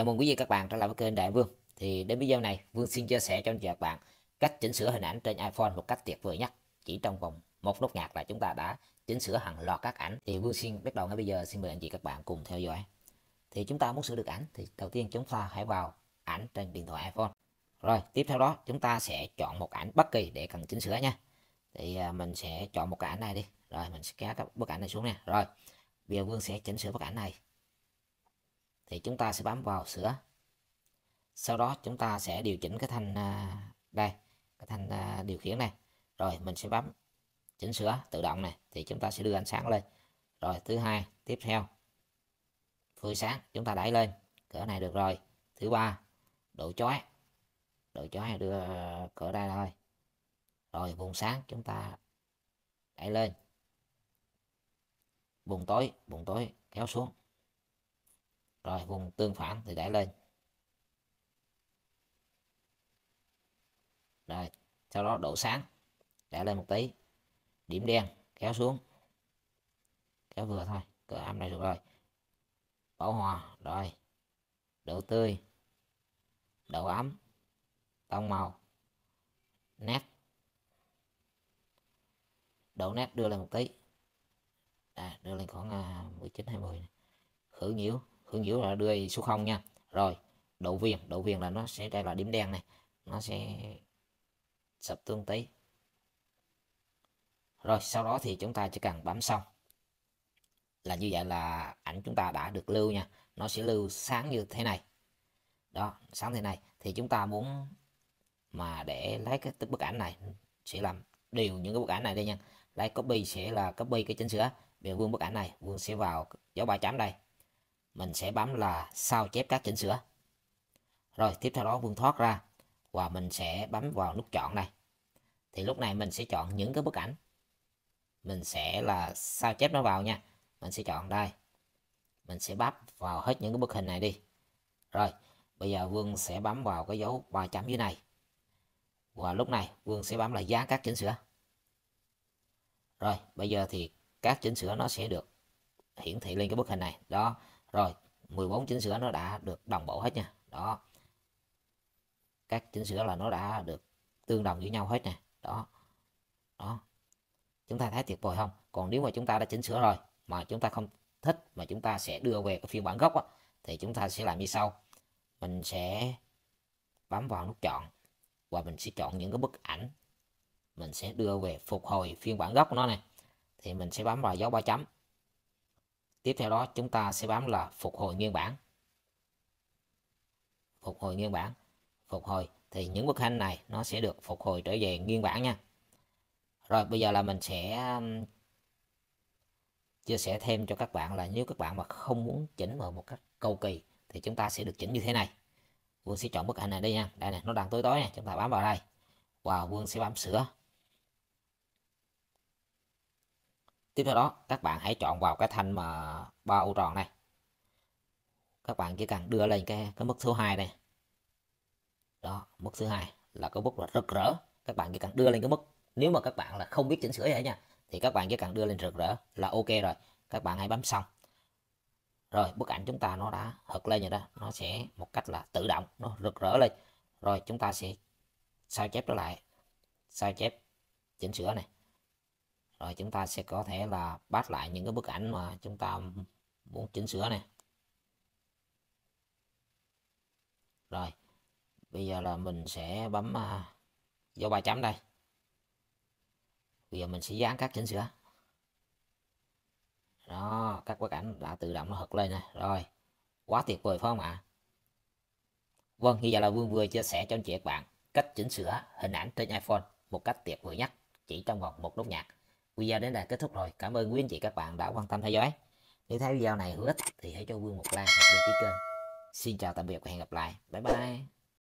Chào mừng quý vị các bạn trở lại với kênh Đại Vương. Thì đến video này, Vương xin chia sẻ cho anh chị các bạn cách chỉnh sửa hình ảnh trên iPhone một cách tuyệt vời nhất. Chỉ trong vòng một nút nhạc là chúng ta đã chỉnh sửa hàng loạt các ảnh. Thì Vương xin bắt đầu ngay bây giờ xin mời anh chị các bạn cùng theo dõi. Thì chúng ta muốn sửa được ảnh thì đầu tiên chúng ta hãy vào ảnh trên điện thoại iPhone. Rồi, tiếp theo đó chúng ta sẽ chọn một ảnh bất kỳ để cần chỉnh sửa nha. Thì à, mình sẽ chọn một cái ảnh này đi. Rồi mình sẽ kéo các bức ảnh này xuống nè. Rồi, bây giờ Vương sẽ chỉnh sửa bức ảnh này thì chúng ta sẽ bấm vào sửa sau đó chúng ta sẽ điều chỉnh cái thanh à, đây cái thanh à, điều khiển này rồi mình sẽ bấm chỉnh sửa tự động này thì chúng ta sẽ đưa ánh sáng lên rồi thứ hai tiếp theo phơi sáng chúng ta đẩy lên cỡ này được rồi thứ ba độ chói độ chói đưa à, cỡ đây thôi rồi vùng sáng chúng ta đẩy lên vùng tối vùng tối kéo xuống rồi vùng tương phản thì đẩy lên rồi sau đó độ sáng đẩy lên một tí điểm đen kéo xuống kéo vừa thôi cỡ âm này được rồi bảo hòa rồi độ tươi độ ấm tông màu nét độ nét đưa lên một tí à, đưa lên khoảng 19 à, 20 này. khử nhiễu hướng giữa là đưa số 0 nha rồi độ viền độ viền là nó sẽ đây là điểm đen này nó sẽ sập tương tí rồi sau đó thì chúng ta chỉ cần bấm xong là như vậy là ảnh chúng ta đã được lưu nha nó sẽ lưu sáng như thế này đó sáng thế này thì chúng ta muốn mà để lấy cái bức ảnh này sẽ làm điều những cái bức ảnh này đây nha lấy copy sẽ là copy cái chỉnh sửa về vương bức ảnh này vuông sẽ vào dấu ba chấm đây mình sẽ bấm là sao chép các chỉnh sửa rồi tiếp theo đó vương thoát ra và mình sẽ bấm vào nút chọn này thì lúc này mình sẽ chọn những cái bức ảnh mình sẽ là sao chép nó vào nha mình sẽ chọn đây mình sẽ bắp vào hết những cái bức hình này đi rồi bây giờ vương sẽ bấm vào cái dấu ba chấm dưới này và lúc này vương sẽ bấm là giá các chỉnh sửa rồi bây giờ thì các chỉnh sửa nó sẽ được hiển thị lên cái bức hình này đó rồi 14 chỉnh sửa nó đã được đồng bộ hết nha đó các chỉnh sửa là nó đã được tương đồng với nhau hết nè đó đó chúng ta thấy tuyệt vời không còn nếu mà chúng ta đã chỉnh sửa rồi mà chúng ta không thích mà chúng ta sẽ đưa về cái phiên bản gốc á, thì chúng ta sẽ làm như sau mình sẽ bấm vào nút chọn và mình sẽ chọn những cái bức ảnh mình sẽ đưa về phục hồi phiên bản gốc của nó này thì mình sẽ bấm vào dấu ba chấm Tiếp theo đó chúng ta sẽ bấm là phục hồi nguyên bản. Phục hồi nguyên bản. Phục hồi thì những bức hình này nó sẽ được phục hồi trở về nguyên bản nha. Rồi bây giờ là mình sẽ um, chia sẻ thêm cho các bạn là nếu các bạn mà không muốn chỉnh vào một cách cầu kỳ thì chúng ta sẽ được chỉnh như thế này. Vương sẽ chọn bức ảnh này đây nha. Đây này, nó đang tối tối nha. Chúng ta bấm vào đây. Và Vương sẽ bấm sửa. tiếp theo đó các bạn hãy chọn vào cái thanh mà ba ô tròn này các bạn chỉ cần đưa lên cái cái mức số 2 này đó mức thứ hai là cái mức là rực rỡ các bạn chỉ cần đưa lên cái mức nếu mà các bạn là không biết chỉnh sửa vậy nha thì các bạn chỉ cần đưa lên rực rỡ là ok rồi các bạn hãy bấm xong rồi bức ảnh chúng ta nó đã hợp lên rồi đó nó sẽ một cách là tự động nó rực rỡ lên rồi chúng ta sẽ sao chép nó lại sao chép chỉnh sửa này rồi chúng ta sẽ có thể là bắt lại những cái bức ảnh mà chúng ta muốn chỉnh sửa này rồi bây giờ là mình sẽ bấm uh, dấu ba chấm đây bây giờ mình sẽ dán các chỉnh sửa đó các bức ảnh đã tự động nó hực lên này rồi quá tuyệt vời phải không ạ vâng như vậy là vương vừa chia sẻ cho anh chị các bạn cách chỉnh sửa hình ảnh trên iphone một cách tuyệt vời nhất chỉ trong vòng một nốt nhạc video đến đây kết thúc rồi cảm ơn quý anh chị các bạn đã quan tâm theo dõi nếu thấy video này hữu ích thì hãy cho Vương một like và đăng ký kênh xin chào tạm biệt và hẹn gặp lại bye bye